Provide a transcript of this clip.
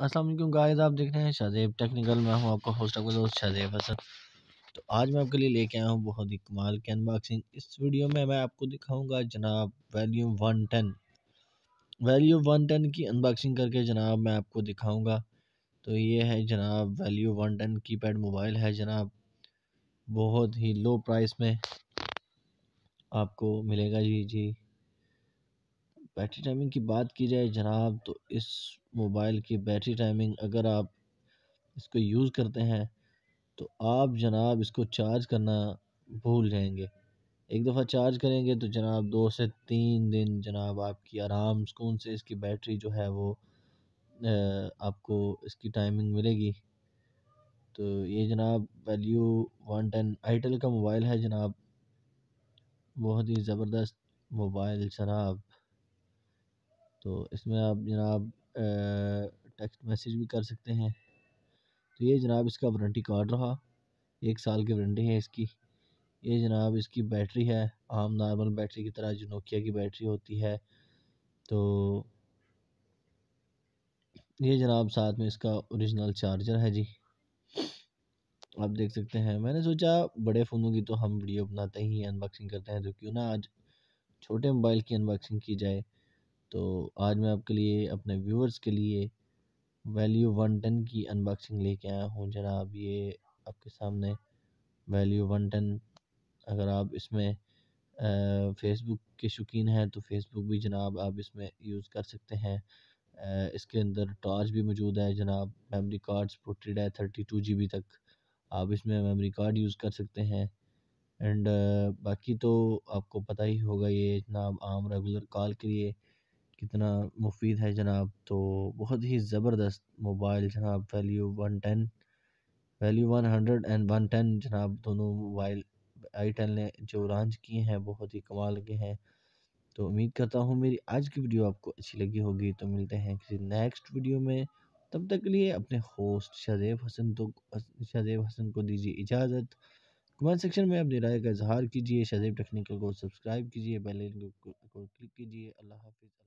Aslam guide आप देख रहे हैं शाहजेब टेक्निकल मैं हूँ आपका होस्ट आपका दोस्त शाजेब हसन तो आज मैं आपके लिए लेके आया हूँ बहुत ही कमाल की अनबॉक्सिंग इस वीडियो में मैं आपको दिखाऊंगा जनाब value one ten value one ten की अनबॉक्सिंग करके जनाब मैं आपको दिखाऊंगा तो ये है जनाब वैल्यू वन टेन की पैड मोबाइल है जनाब बहुत ही लो प्राइस में आपको मिलेगा जी जी बैटरी टाइमिंग की बात की जाए जनाब तो इस मोबाइल की बैटरी टाइमिंग अगर आप इसको यूज़ करते हैं तो आप जनाब इसको चार्ज करना भूल जाएंगे एक दफ़ा चार्ज करेंगे तो जनाब दो से तीन दिन जनाब आपकी आराम सुकून से इसकी बैटरी जो है वो आपको इसकी टाइमिंग मिलेगी तो ये जनाब वैल्यू वन टेन आईटेल का मोबाइल है जनाब बहुत ही ज़बरदस्त मोबाइल जनाब तो इसमें आप जनाब टेक्स्ट मैसेज भी कर सकते हैं तो ये जनाब इसका वारंटी कार्ड रहा एक साल की वारंटी है इसकी ये जनाब इसकी बैटरी है आम नॉर्मल बैटरी की तरह जो नोकिया की बैटरी होती है तो ये जनाब साथ में इसका ओरिजिनल चार्जर है जी आप देख सकते हैं मैंने सोचा बड़े फ़ोनों की तो हम वीडियो बनाते ही अनबॉक्सिंग करते हैं तो क्यों ना आज छोटे मोबाइल की अनबॉक्सिंग की जाए तो आज मैं आपके लिए अपने व्यूअर्स के लिए वैल्यू वन टन की अनबॉक्सिंग लेके आया हूँ जनाब ये आपके सामने वैल्यू वन टन अगर आप इसमें फेसबुक के शौकीन हैं तो फेसबुक भी जनाब आप इसमें यूज़ कर सकते हैं आ, इसके अंदर टॉर्च भी मौजूद है जनाब मेमोरी कार्ड सपोर्टेड है थर्टी टू जी बी तक आप इसमें मेमोरी कार्ड यूज़ कर सकते हैं एंड बाकी तो आपको पता ही होगा ये जनाब आम रेगुलर कॉल के लिए कितना मुफीद है जनाब तो बहुत ही ज़बरदस्त मोबाइल जनाब value one ten value one hundred and one ten जनाब दोनों मोबाइल आई टेन ने जो लॉन्च किए हैं बहुत ही कमाल के हैं तो उम्मीद करता हूँ मेरी आज की वीडियो आपको अच्छी लगी होगी तो मिलते हैं किसी नेक्स्ट वीडियो में तब तक के लिए अपने होस्ट शादेब हसन तो शादेब हसन को दीजिए इजाज़त कमेंट सेक्शन में अपनी राय का इजहार कीजिए शादेब टेक्निकल को सब्सक्राइब कीजिए बेल को क्लिक कीजिए अल्लाह हाफिज़